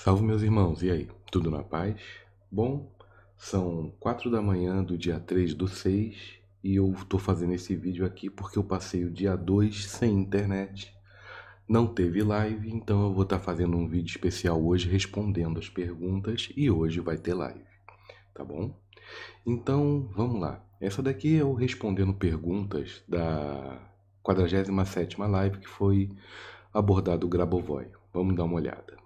Salve meus irmãos, e aí? Tudo na paz? Bom, são quatro da manhã do dia 3 do 6 e eu estou fazendo esse vídeo aqui porque eu passei o dia 2 sem internet. Não teve live, então eu vou estar tá fazendo um vídeo especial hoje respondendo as perguntas e hoje vai ter live, tá bom? Então, vamos lá. Essa daqui é o respondendo perguntas da 47ª live que foi abordado o Grabovoi. Vamos dar uma olhada.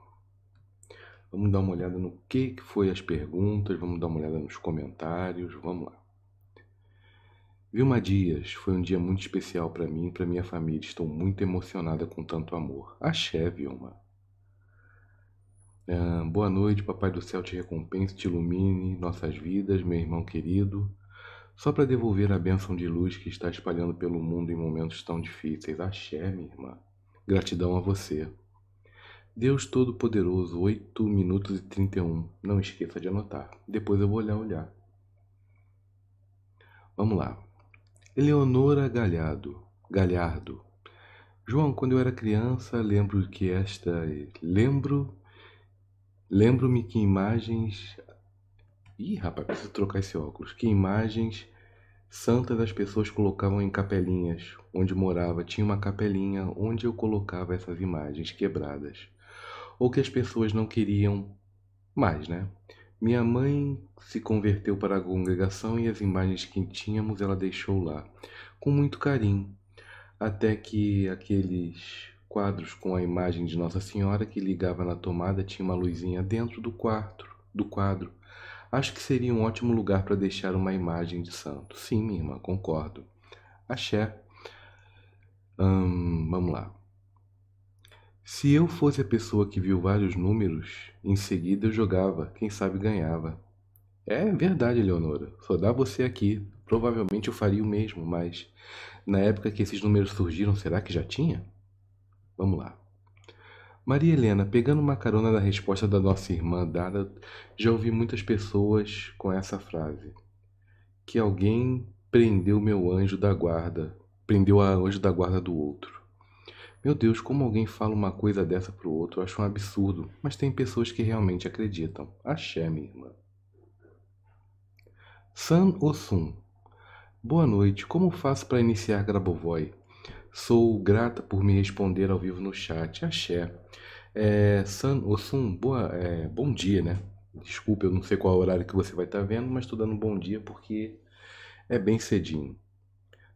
Vamos dar uma olhada no que, que foi as perguntas, vamos dar uma olhada nos comentários, vamos lá. Vilma Dias, foi um dia muito especial para mim e para minha família. Estou muito emocionada com tanto amor. Axé, Vilma. Ah, boa noite, Papai do Céu te recompense, te ilumine nossas vidas, meu irmão querido. Só para devolver a bênção de luz que está espalhando pelo mundo em momentos tão difíceis. Axé, minha irmã. Gratidão a você. Deus Todo-Poderoso, 8 minutos e 31. Não esqueça de anotar. Depois eu vou olhar, olhar. Vamos lá. Eleonora Galhardo. Galhardo. João, quando eu era criança, lembro que esta lembro lembro-me que imagens Ih, rapaz, preciso trocar esse óculos. Que imagens santas as pessoas colocavam em capelinhas. Onde morava tinha uma capelinha onde eu colocava essas imagens quebradas ou que as pessoas não queriam mais, né? Minha mãe se converteu para a congregação e as imagens que tínhamos ela deixou lá, com muito carinho, até que aqueles quadros com a imagem de Nossa Senhora que ligava na tomada tinha uma luzinha dentro do quarto, do quadro. Acho que seria um ótimo lugar para deixar uma imagem de santo. Sim, minha irmã, concordo. Axé. Hum, vamos lá. Se eu fosse a pessoa que viu vários números, em seguida eu jogava, quem sabe ganhava. É verdade, Leonora. Só dá você aqui. Provavelmente eu faria o mesmo, mas na época que esses números surgiram, será que já tinha? Vamos lá. Maria Helena, pegando uma carona da resposta da nossa irmã dada, já ouvi muitas pessoas com essa frase: que alguém prendeu meu anjo da guarda, prendeu a anjo da guarda do outro. Meu Deus, como alguém fala uma coisa dessa pro outro, eu acho um absurdo, mas tem pessoas que realmente acreditam. Axé, minha irmã. San Osun. Boa noite, como faço para iniciar Grabovoi? Sou grata por me responder ao vivo no chat. Axé. É, San Osun, boa, é, bom dia, né? Desculpa, eu não sei qual horário que você vai estar tá vendo, mas estou dando um bom dia porque é bem cedinho.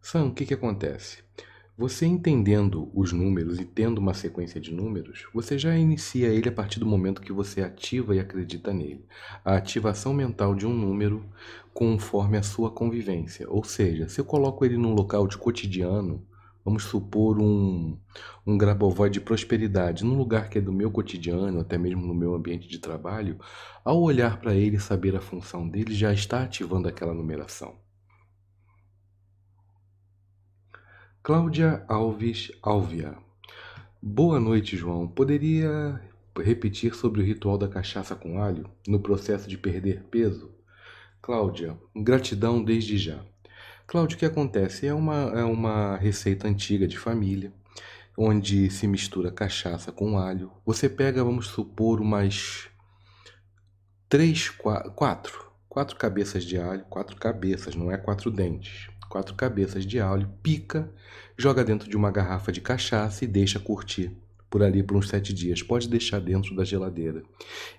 San, o que, que acontece? Você entendendo os números e tendo uma sequência de números, você já inicia ele a partir do momento que você ativa e acredita nele. A ativação mental de um número conforme a sua convivência. Ou seja, se eu coloco ele num local de cotidiano, vamos supor um, um grabovoi de prosperidade, num lugar que é do meu cotidiano, até mesmo no meu ambiente de trabalho, ao olhar para ele e saber a função dele, já está ativando aquela numeração. Cláudia Alves Alvia. Boa noite, João. Poderia repetir sobre o ritual da cachaça com alho no processo de perder peso? Cláudia, gratidão desde já. Cláudia, o que acontece? É uma, é uma receita antiga de família, onde se mistura cachaça com alho. Você pega, vamos supor, umas três, quatro, quatro cabeças de alho, quatro cabeças, não é quatro dentes quatro cabeças de alho, pica, joga dentro de uma garrafa de cachaça e deixa curtir por ali por uns sete dias. Pode deixar dentro da geladeira.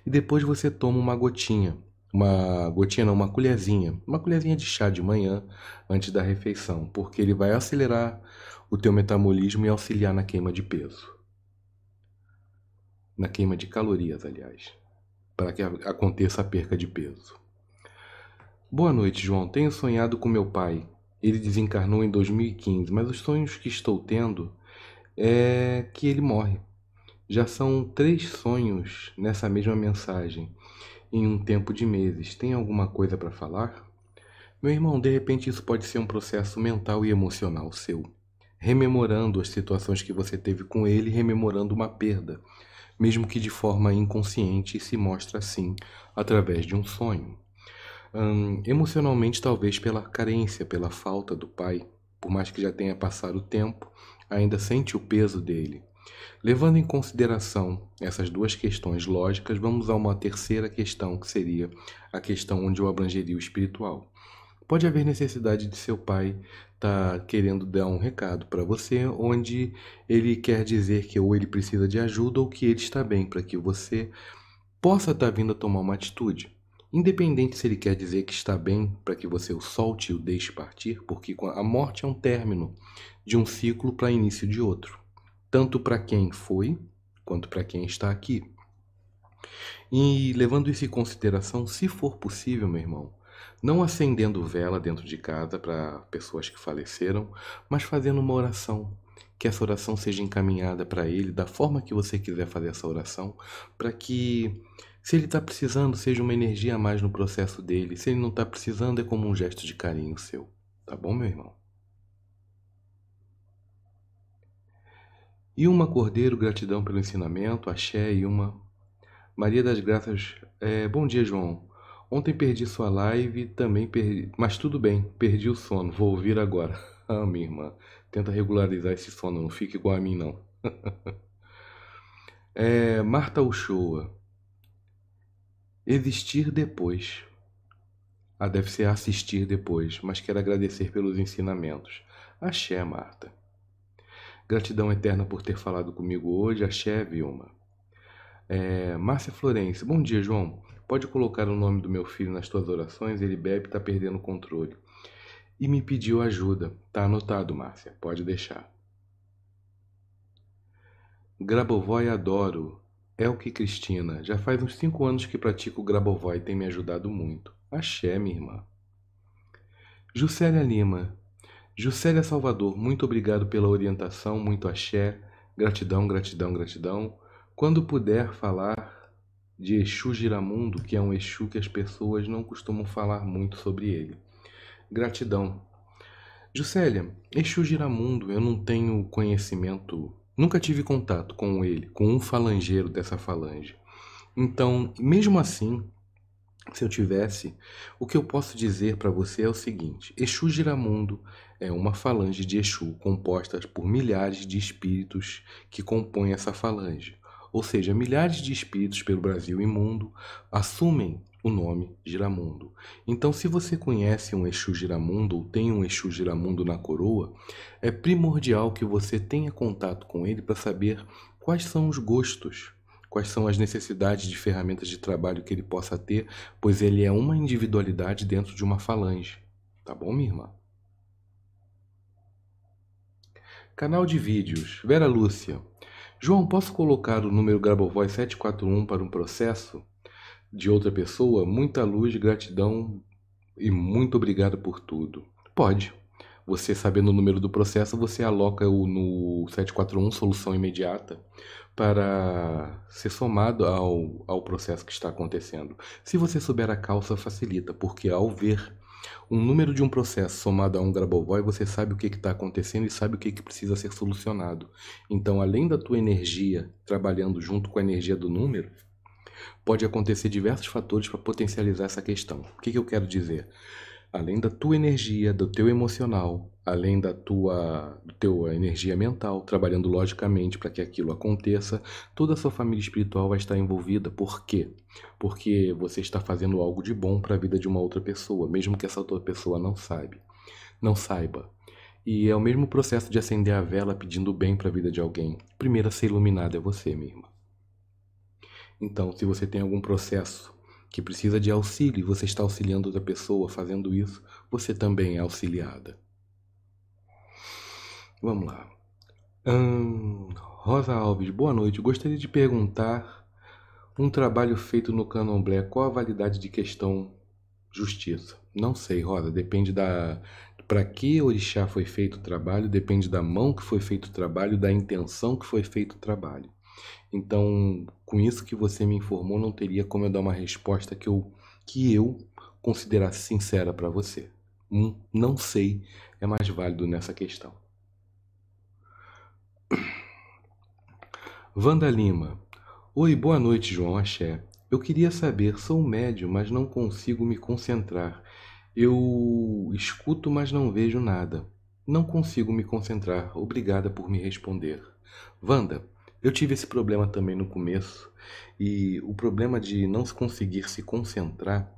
E depois você toma uma gotinha, uma gotinha não, uma colherzinha, uma colherzinha de chá de manhã antes da refeição, porque ele vai acelerar o teu metabolismo e auxiliar na queima de peso. Na queima de calorias, aliás, para que aconteça a perca de peso. Boa noite, João. Tenho sonhado com meu pai, ele desencarnou em 2015, mas os sonhos que estou tendo é que ele morre. Já são três sonhos nessa mesma mensagem, em um tempo de meses. Tem alguma coisa para falar? Meu irmão, de repente isso pode ser um processo mental e emocional seu, rememorando as situações que você teve com ele, rememorando uma perda, mesmo que de forma inconsciente se mostra assim através de um sonho hum, emocionalmente talvez pela carência, pela falta do pai, por mais que já tenha passado o tempo, ainda sente o peso dele. Levando em consideração essas duas questões lógicas, vamos a uma terceira questão, que seria a questão onde eu abrangeria o espiritual. Pode haver necessidade de seu pai estar tá querendo dar um recado para você, onde ele quer dizer que ou ele precisa de ajuda ou que ele está bem, para que você possa estar tá vindo a tomar uma atitude. Independente se ele quer dizer que está bem para que você o solte e o deixe partir, porque a morte é um término de um ciclo para início de outro, tanto para quem foi quanto para quem está aqui. E levando isso em consideração, se for possível, meu irmão, não acendendo vela dentro de casa para pessoas que faleceram, mas fazendo uma oração. Que essa oração seja encaminhada para ele da forma que você quiser fazer essa oração, para que se ele está precisando, seja uma energia a mais no processo dele. Se ele não está precisando, é como um gesto de carinho seu. Tá bom, meu irmão? E uma Cordeiro, gratidão pelo ensinamento, axé e uma. Maria das Graças, é, bom dia, João. Ontem perdi sua live, também perdi. Mas tudo bem, perdi o sono, vou ouvir agora. Ah, minha irmã, tenta regularizar esse sono, não fique igual a mim, não. é, Marta Uchoa. Existir depois. Ah, deve ser assistir depois, mas quero agradecer pelos ensinamentos. Axé, Marta. Gratidão eterna por ter falado comigo hoje. Axé, Vilma. É, Márcia Florença Bom dia, João. Pode colocar o nome do meu filho nas tuas orações? Ele bebe e está perdendo o controle. E me pediu ajuda. Tá anotado, Márcia. Pode deixar. Grabovoi adoro. É o que, Cristina. Já faz uns cinco anos que pratico o Grabovoi e tem me ajudado muito. Axé, minha irmã. Juscelia Lima. Juscelia Salvador, muito obrigado pela orientação, muito axé. Gratidão, gratidão, gratidão. Quando puder falar de Exu Giramundo, que é um Exu que as pessoas não costumam falar muito sobre ele. Gratidão. Juscelia, Exu Giramundo, eu não tenho conhecimento Nunca tive contato com ele, com um falangeiro dessa falange. Então, mesmo assim, se eu tivesse, o que eu posso dizer para você é o seguinte: Exu Giramundo é uma falange de Exu composta por milhares de espíritos que compõem essa falange. Ou seja, milhares de espíritos pelo Brasil e mundo assumem o nome Giramundo. Então, se você conhece um Exu Giramundo ou tem um Exu Giramundo na coroa, é primordial que você tenha contato com ele para saber quais são os gostos, quais são as necessidades de ferramentas de trabalho que ele possa ter, pois ele é uma individualidade dentro de uma falange. Tá bom, minha irmã? Canal de vídeos. Vera Lúcia. João, posso colocar o número Grabovoi 741 para um processo? de outra pessoa muita luz, gratidão e muito obrigado por tudo. Pode. Você sabendo o número do processo, você aloca o no 741 solução imediata para ser somado ao, ao processo que está acontecendo. Se você souber a calça facilita, porque ao ver um número de um processo somado a um Grabovoi, você sabe o que está acontecendo e sabe o que, que precisa ser solucionado. Então, além da tua energia trabalhando junto com a energia do número, Pode acontecer diversos fatores para potencializar essa questão. O que, que eu quero dizer? Além da tua energia, do teu emocional, além da tua, do teu energia mental, trabalhando logicamente para que aquilo aconteça, toda a sua família espiritual vai estar envolvida. Por quê? Porque você está fazendo algo de bom para a vida de uma outra pessoa, mesmo que essa outra pessoa não saiba. Não saiba. E é o mesmo processo de acender a vela pedindo bem para a vida de alguém. Primeiro a ser iluminado é você, minha irmã. Então, se você tem algum processo que precisa de auxílio e você está auxiliando outra pessoa fazendo isso, você também é auxiliada. Vamos lá. Hum, Rosa Alves, boa noite. Gostaria de perguntar um trabalho feito no Candomblé, qual a validade de questão justiça? Não sei, Rosa, depende da para que orixá foi feito o trabalho, depende da mão que foi feito o trabalho, da intenção que foi feito o trabalho. Então, com isso que você me informou, não teria como eu dar uma resposta que eu, que eu considerasse sincera para você. Hum, não sei é mais válido nessa questão. Vanda Lima. Oi, boa noite, João Axé. Eu queria saber, sou médio, mas não consigo me concentrar. Eu escuto, mas não vejo nada. Não consigo me concentrar. Obrigada por me responder. Vanda, eu tive esse problema também no começo, e o problema de não conseguir se concentrar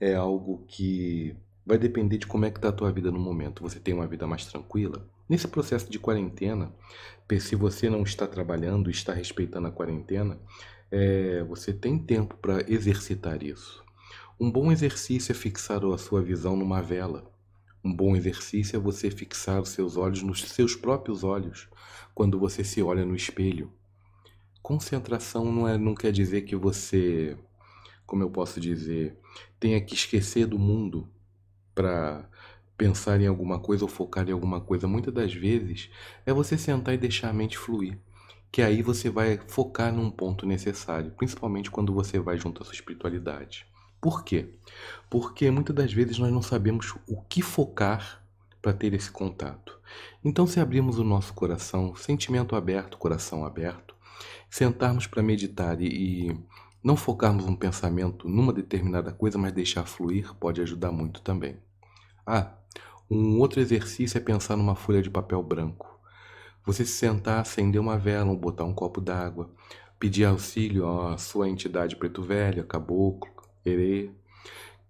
é algo que vai depender de como é que está a tua vida no momento. Você tem uma vida mais tranquila? Nesse processo de quarentena, se você não está trabalhando, está respeitando a quarentena, é, você tem tempo para exercitar isso. Um bom exercício é fixar a sua visão numa vela. Um bom exercício é você fixar os seus olhos nos seus próprios olhos quando você se olha no espelho. Concentração não, é, não quer dizer que você, como eu posso dizer, tenha que esquecer do mundo para pensar em alguma coisa ou focar em alguma coisa. Muitas das vezes é você sentar e deixar a mente fluir que aí você vai focar num ponto necessário, principalmente quando você vai junto à sua espiritualidade. Por quê? Porque muitas das vezes nós não sabemos o que focar para ter esse contato. Então, se abrimos o nosso coração, sentimento aberto, coração aberto, sentarmos para meditar e, e não focarmos um pensamento numa determinada coisa, mas deixar fluir, pode ajudar muito também. Ah, um outro exercício é pensar numa folha de papel branco. Você se sentar, acender uma vela, ou botar um copo d'água, pedir auxílio à sua entidade preto velho, caboclo, herê,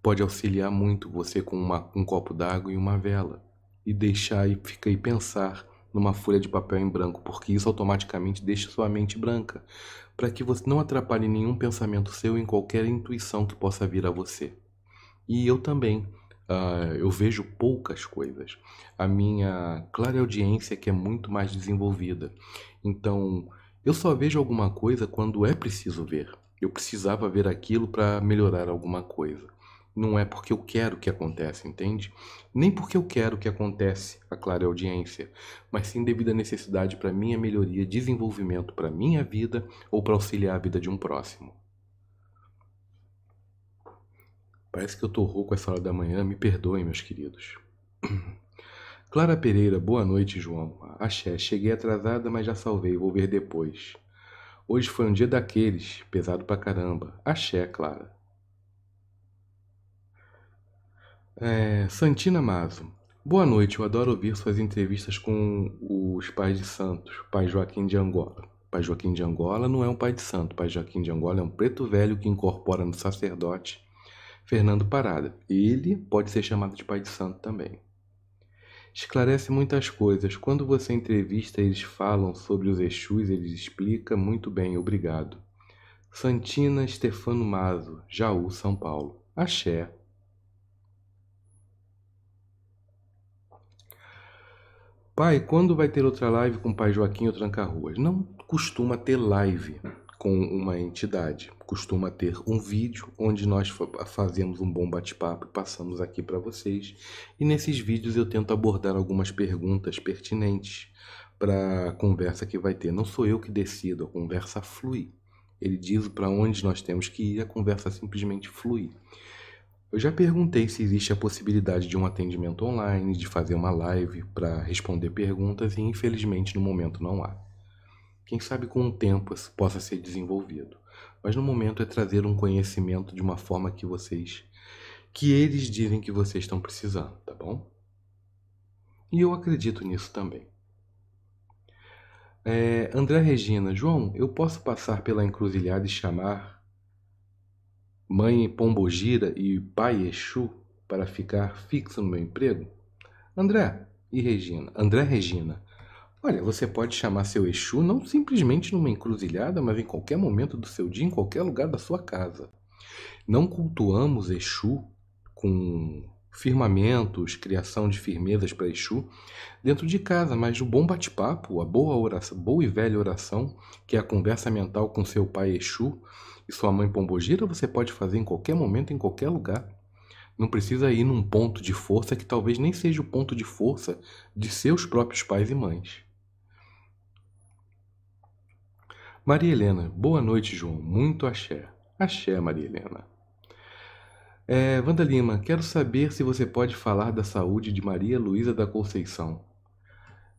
pode auxiliar muito você com uma, um copo d'água e uma vela. E deixar e ficar e pensar numa folha de papel em branco, porque isso automaticamente deixa sua mente branca, para que você não atrapalhe nenhum pensamento seu em qualquer intuição que possa vir a você. E eu também, uh, eu vejo poucas coisas. A minha clara audiência é que é muito mais desenvolvida. Então, eu só vejo alguma coisa quando é preciso ver. Eu precisava ver aquilo para melhorar alguma coisa. Não é porque eu quero que acontece, entende? Nem porque eu quero que acontece a clara audiência, mas sim devido à necessidade para minha melhoria, desenvolvimento para minha vida ou para auxiliar a vida de um próximo. Parece que eu tô rouco essa hora da manhã, me perdoem, meus queridos. Clara Pereira, boa noite, João. Axé, cheguei atrasada, mas já salvei, vou ver depois. Hoje foi um dia daqueles, pesado pra caramba. Axé, Clara. É, Santina Mazo. Boa noite, eu adoro ouvir suas entrevistas com os pais de santos, pai Joaquim de Angola. Pai Joaquim de Angola não é um pai de santo, pai Joaquim de Angola é um preto velho que incorpora no sacerdote Fernando Parada. Ele pode ser chamado de pai de santo também. Esclarece muitas coisas. Quando você entrevista, eles falam sobre os Exus, eles explicam muito bem, obrigado. Santina Stefano Mazo, Jaú, São Paulo. Axé. Pai, quando vai ter outra live com o pai Joaquim ou Tranca-Ruas? Não costuma ter live com uma entidade. Costuma ter um vídeo onde nós fazemos um bom bate-papo e passamos aqui para vocês. E nesses vídeos eu tento abordar algumas perguntas pertinentes para a conversa que vai ter. Não sou eu que decido, a conversa flui. Ele diz para onde nós temos que ir, a conversa simplesmente flui. Eu já perguntei se existe a possibilidade de um atendimento online, de fazer uma live para responder perguntas e infelizmente no momento não há. Quem sabe com o tempo isso possa ser desenvolvido, mas no momento é trazer um conhecimento de uma forma que vocês que eles dizem que vocês estão precisando, tá bom? E eu acredito nisso também. É, André Regina, João, eu posso passar pela encruzilhada e chamar mãe Pombogira e pai Exu para ficar fixo no meu emprego? André e Regina. André Regina. Olha, você pode chamar seu Exu não simplesmente numa encruzilhada, mas em qualquer momento do seu dia, em qualquer lugar da sua casa. Não cultuamos Exu com firmamentos, criação de firmezas para Exu dentro de casa, mas o bom bate-papo, a boa oração, boa e velha oração, que é a conversa mental com seu pai Exu, e sua mãe pombogira você pode fazer em qualquer momento, em qualquer lugar. Não precisa ir num ponto de força que talvez nem seja o ponto de força de seus próprios pais e mães. Maria Helena, boa noite, João. Muito axé. Axé, Maria Helena. É, Wanda Lima, quero saber se você pode falar da saúde de Maria Luísa da Conceição.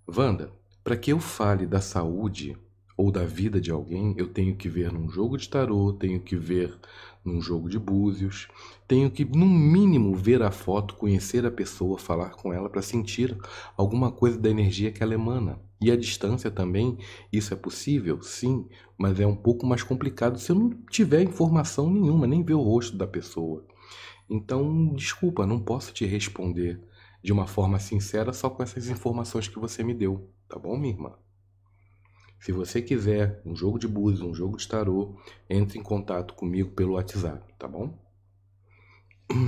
Wanda, para que eu fale da saúde ou da vida de alguém, eu tenho que ver num jogo de tarô, tenho que ver num jogo de búzios, tenho que, no mínimo, ver a foto, conhecer a pessoa, falar com ela para sentir alguma coisa da energia que ela emana. E a distância também, isso é possível? Sim, mas é um pouco mais complicado se eu não tiver informação nenhuma, nem ver o rosto da pessoa. Então, desculpa, não posso te responder de uma forma sincera só com essas informações que você me deu, tá bom, minha irmã? Se você quiser um jogo de búzios, um jogo de tarô, entre em contato comigo pelo WhatsApp, tá bom?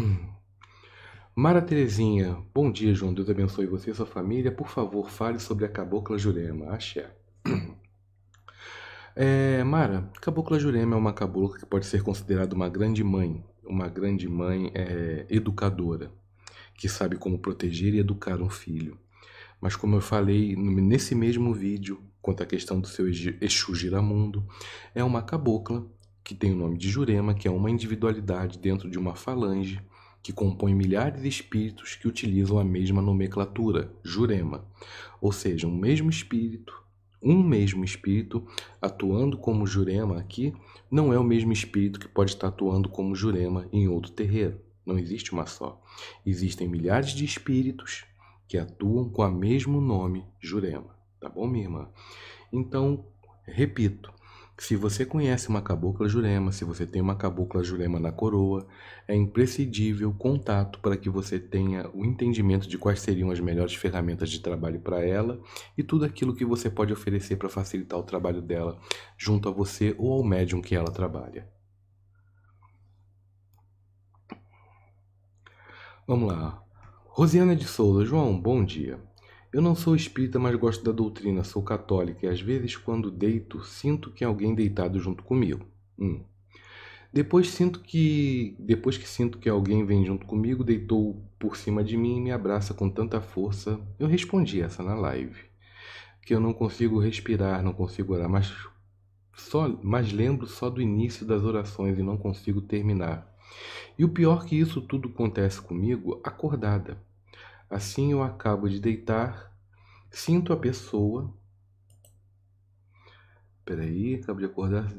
Mara Terezinha, bom dia, João. Deus abençoe você e sua família. Por favor, fale sobre a Cabocla Jurema. Axé. É, Mara, Cabocla Jurema é uma cabocla que pode ser considerada uma grande mãe, uma grande mãe é, educadora, que sabe como proteger e educar um filho. Mas como eu falei nesse mesmo vídeo, quanto à questão do seu Exu Giramundo, é uma cabocla que tem o nome de Jurema, que é uma individualidade dentro de uma falange que compõe milhares de espíritos que utilizam a mesma nomenclatura, Jurema, ou seja, um mesmo espírito um mesmo espírito atuando como jurema aqui não é o mesmo espírito que pode estar atuando como jurema em outro terreiro. Não existe uma só. Existem milhares de espíritos que atuam com o mesmo nome, jurema. Tá bom, minha irmã? Então, repito, se você conhece uma cabocla jurema, se você tem uma cabocla jurema na coroa, é imprescindível contato para que você tenha o entendimento de quais seriam as melhores ferramentas de trabalho para ela e tudo aquilo que você pode oferecer para facilitar o trabalho dela junto a você ou ao médium que ela trabalha. Vamos lá. Rosiana de Souza, João, bom dia. Eu não sou espírita, mas gosto da doutrina, sou católica e às vezes quando deito, sinto que alguém deitado junto comigo. Hum. Depois sinto que depois que sinto que alguém vem junto comigo, deitou por cima de mim e me abraça com tanta força. Eu respondi essa na live, que eu não consigo respirar, não consigo orar, mas só mas lembro só do início das orações e não consigo terminar. E o pior que isso tudo acontece comigo acordada. Assim eu acabo de deitar, sinto a pessoa. Peraí, acabo de acordar.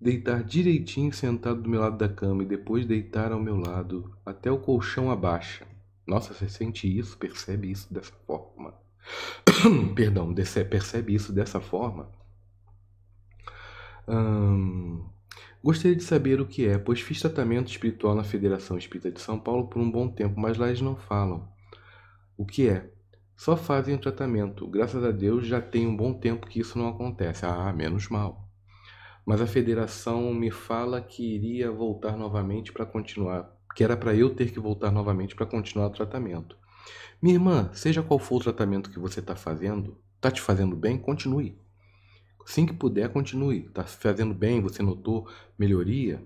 Deitar direitinho sentado do meu lado da cama e depois deitar ao meu lado até o colchão abaixa. Nossa, você sente isso, percebe isso dessa forma. Perdão, percebe isso dessa forma. Hum, Gostaria de saber o que é, pois fiz tratamento espiritual na Federação Espírita de São Paulo por um bom tempo, mas lá eles não falam. O que é? Só fazem o tratamento. Graças a Deus já tem um bom tempo que isso não acontece. Ah, menos mal. Mas a federação me fala que iria voltar novamente para continuar, que era para eu ter que voltar novamente para continuar o tratamento. Minha irmã, seja qual for o tratamento que você está fazendo, está te fazendo bem, continue. Assim que puder, continue. Está fazendo bem, você notou melhoria?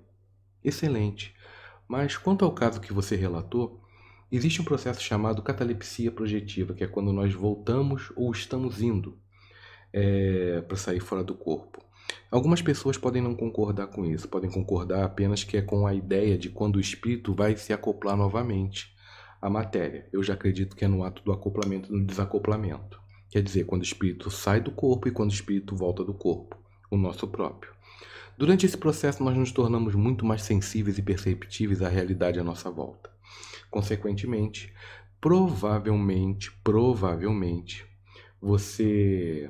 Excelente. Mas quanto ao caso que você relatou, existe um processo chamado catalepsia projetiva, que é quando nós voltamos ou estamos indo é, para sair fora do corpo. Algumas pessoas podem não concordar com isso, podem concordar apenas que é com a ideia de quando o espírito vai se acoplar novamente à matéria. Eu já acredito que é no ato do acoplamento e do desacoplamento. Quer dizer, quando o espírito sai do corpo e quando o espírito volta do corpo, o nosso próprio. Durante esse processo, nós nos tornamos muito mais sensíveis e perceptíveis à realidade à nossa volta. Consequentemente, provavelmente, provavelmente, você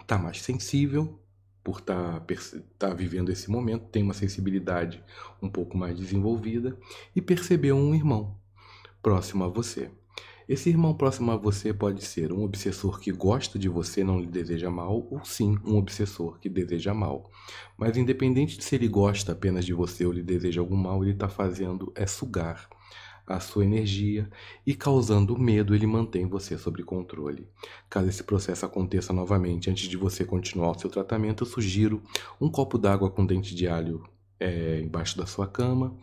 está mais sensível por estar tá, tá vivendo esse momento, tem uma sensibilidade um pouco mais desenvolvida e percebeu um irmão próximo a você. Esse irmão próximo a você pode ser um obsessor que gosta de você, não lhe deseja mal, ou sim, um obsessor que deseja mal. Mas independente de se ele gosta apenas de você ou lhe deseja algum mal, ele está fazendo é sugar a sua energia e causando medo, ele mantém você sob controle. Caso esse processo aconteça novamente antes de você continuar o seu tratamento, eu sugiro um copo d'água com dente de alho é, embaixo da sua cama.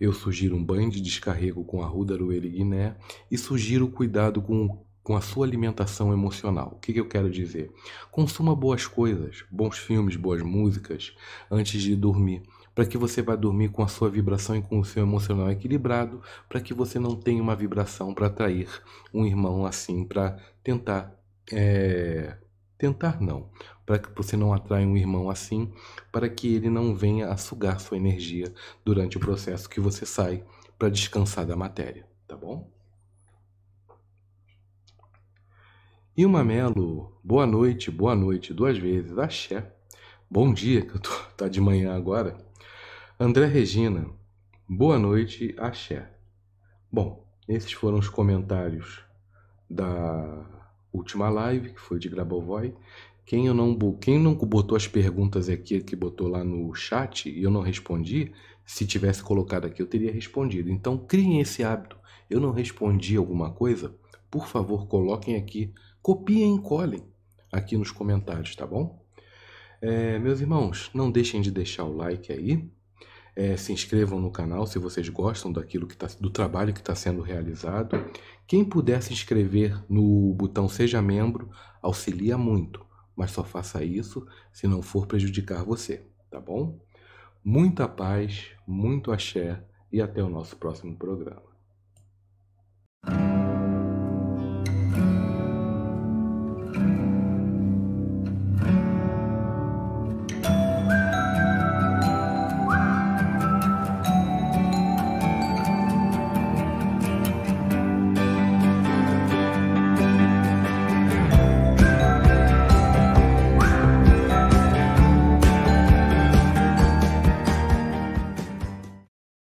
Eu sugiro um banho de descarrego com a aroeira e guiné. E sugiro cuidado com, com a sua alimentação emocional. O que, que eu quero dizer? Consuma boas coisas, bons filmes, boas músicas antes de dormir. Para que você vá dormir com a sua vibração e com o seu emocional equilibrado, para que você não tenha uma vibração para atrair um irmão assim, para tentar é, Tentar não, para que você não atraia um irmão assim, para que ele não venha a sugar sua energia durante o processo que você sai para descansar da matéria, tá bom? E o Mamelo, boa noite, boa noite, duas vezes, axé. Bom dia, que eu tô, tá de manhã agora. André Regina, boa noite, axé. Bom, esses foram os comentários da última live, que foi de Grabovoi. Quem, eu não, quem não botou as perguntas aqui, que botou lá no chat e eu não respondi, se tivesse colocado aqui eu teria respondido. Então criem esse hábito. Eu não respondi alguma coisa, por favor coloquem aqui, copiem e colhem aqui nos comentários, tá bom? É, meus irmãos, não deixem de deixar o like aí. É, se inscrevam no canal se vocês gostam daquilo que tá, do trabalho que está sendo realizado. Quem puder se inscrever no botão Seja Membro auxilia muito, mas só faça isso se não for prejudicar você, tá bom? Muita paz, muito axé e até o nosso próximo programa.